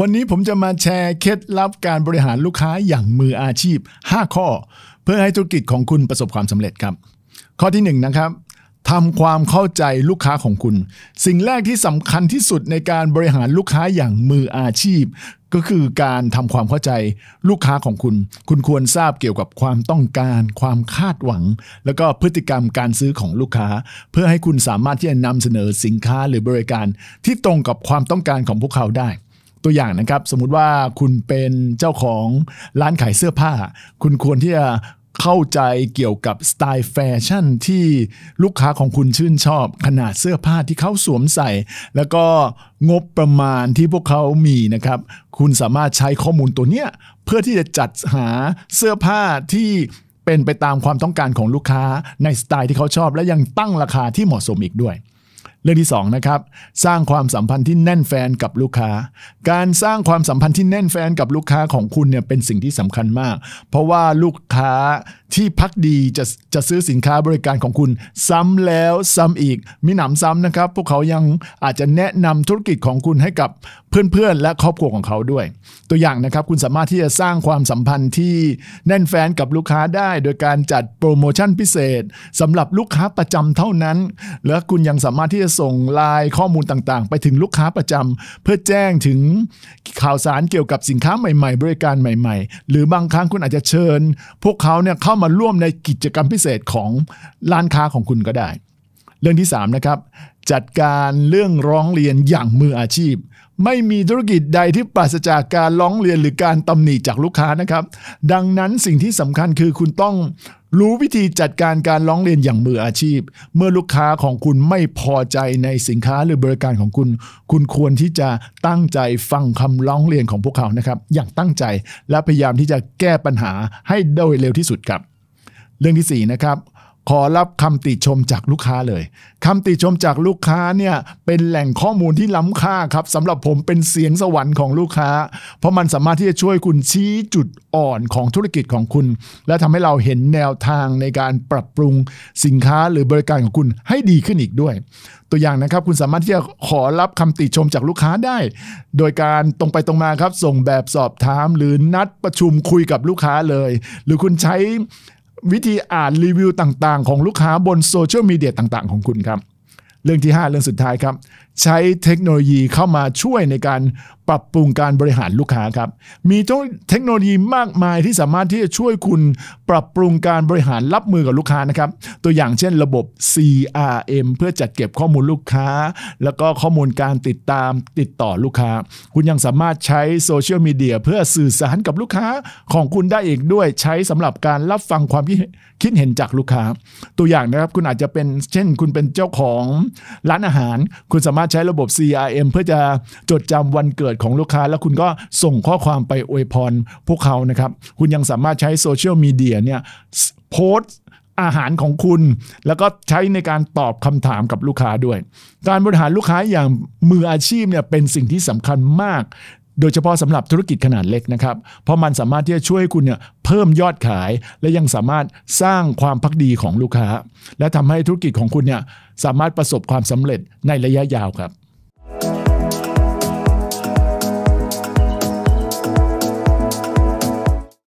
วันนี้ผมจะมาแชร์เคล็ดลับการบริหารลูกค้าอย่างมืออาชีพ 5 ข้อ เพื่อให้ธุรกิจของคุณประสบความสำเร็จครับ ข้อที่1นนะครับ ทำความเข้าใจลูกค้าของคุณ สิ่งแรกที่สำคัญที่สุดในการบริหารลูกค้าอย่างมืออาชีพ ก็คือการทำความเข้าใจลูกค้าของคุณ คุณควรทราบเกี่ยวกับความต้องการ ความคาดหวัง แล้วก็พฤติกรรมการซื้อของลูกค้า เพื่อให้คุณสามารถที่จะนำเสนอสินค้าหรือบริการที่ตรงกับความต้องการของพวกเขาได้ตัวอย่างนะครับสมมุติว่าคุณเป็นเจ้าของร้านขายเสื้อผ้า คุณควรที่จะเข้าใจเกี่ยวกับสไตล์แฟชั่น ที่ลูกค้าของคุณชื่นชอบ ขนาดเสื้อผ้าที่เขาสวมใส่ แล้วก็งบประมาณที่พวกเขามีนะครับคุณสามารถใช้ข้อมูลตัวเนี้ยเพื่อที่จะจัดหาเสื้อผ้าที่เป็นไปตามความต้องการของลูกค้าในสไตล์ที่เขาชอบและยังตั้งราคาที่เหมาะสมอีกด้วยเรื่องที่2นะครับสร้างความสัมพันธ์ที่แน่นแฟนกับลูกค้า การสร้างความสัมพันธ์ที่แน่นแฟนกับลูกค้าของคุณเนี่ยเป็นสิ่งที่สำคัญมาก เพราะว่าลูกค้าที่พักดีจะจะซื้อสินค้าบริการของคุณ ซ้ำแล้วซ้ำอีก มีหนำซ้ำนะครับ พวกเขายังอาจจะแนะนำธุรกิจของคุณให้กับเพื่อนๆ และครอบครัวของเขาด้วย ตัวอย่างนะครับคุณสามารถที่จะสร้างความสัมพันธ์ที่แน่นแฟนกับลูกค้าได้ โดยการจัดโปรโมชั่นพิเศษสำหรับลูกค้าประจำเท่านั้น แล้วคุณยังสามารถที่จะส่งลายข้อมูลต่างๆ ไปถึงลูกค้าประจำเพื่อแจ้งถึงข่าวสารเกี่ยวกับสินค้าใหม่ๆบริการใหม่ ๆ หรือบางครั้งคุณอาจจะเชิญ พวกเขาเนี่ยเข้ามาร่วมในกิจกรรมพิเศษของร้านค้าของคุณก็ได้ เรื่องที่ 3 นะครับ จัดการเรื่องร้องเรียนอย่างมืออาชีพ ไม่มีธุรกิจใดที่ปราศจากการร้องเรียนหรือการตำหนิจากลูกค้านะครับ ดังนั้นสิ่งที่สำคัญคือคุณต้องรู้วิธีจัดการการร้องเรียนอย่างมืออาชีพ เมื่อลูกค้าของคุณไม่พอใจในสินค้าหรือบริการของคุณ คุณควรที่จะตั้งใจฟังคำร้องเรียนของพวกเขานะครับอย่างตั้งใจและพยายามที่จะแก้ปัญหาให้โดยเร็วที่สุดครับเรื่องที่ 4 นะครับ ขอรับคำติชมจากลูกค้าเลยคำติชมจากลูกค้าเนี่ยเป็นแหล่งข้อมูลที่ล้ำค่าครับสำหรับผมเป็นเสียงสวรรค์ของลูกค้า เพราะมันสามารถที่จะช่วยคุณชี้จุดอ่อนของธุรกิจของคุณ และทำให้เราเห็นแนวทางในการปรับปรุงสินค้าหรือบริการของคุณให้ดีขึ้นอีกด้วย ตัวอย่างนะครับคุณสามารถที่จะขอรับคำติชมจากลูกค้าได้ โดยการตรงไปตรงมาครับ ส่งแบบสอบถามหรือนัดประชุมคุยกับลูกค้าเลย หรือคุณใช้วิธีอ่านรีวิวต่าง ๆ ของลูกค้าบนโซเชียลมีเดียต่างๆ ของคุณครับ เรื่องที่ 5 เรื่องสุดท้ายครับใช้เทคโนโลยีเข้ามาช่วยในการปรับปรุงการบริหารลูกค้าครับ มีเทคโนโลยีมากมายที่สามารถที่จะช่วยคุณปรับปรุงการบริหารรับมือกับลูกค้านะครับ ตัวอย่างเช่น ระบบ CRM เพื่อจัดเก็บข้อมูลลูกค้า แล้วก็ข้อมูลการติดตามติดต่อลูกค้า คุณยังสามารถใช้โซเชียลมีเดียเพื่อสื่อสารกับลูกค้าของคุณได้อีกด้วยใช้สำหรับการรับฟังความคิดเห็นจากลูกค้า ตัวอย่างนะครับ คุณอาจจะเป็น เช่น คุณเป็นเจ้าของร้านอาหาร คุณสามารถารถใช้ระบบ CRM เพื่อจะจดจำวันเกิดของลูกค้า แล้วคุณก็ส่งข้อความไปอวยพรพวกเขานะครับ คุณยังสามารถใช้โซเชียลมีเดียเนี่ยโพสอาหารของคุณ แล้วก็ใช้ในการตอบคำถามกับลูกค้าด้วย การบริหารลูกค้าอย่างมืออาชีพเนี่ยเป็นสิ่งที่สำคัญมากโดยเฉพาะสำหรับธุรกิจขนาดเล็กนะครับ เพราะมันสามารถที่จะช่วยคุณเนี่ยเพิ่มยอดขายและยังสามารถสร้างความพักดีของลูกค้า และทำให้ธุรกิจของคุณเนี่ยสามารถประสบความสำเร็จในระยะยาวครับ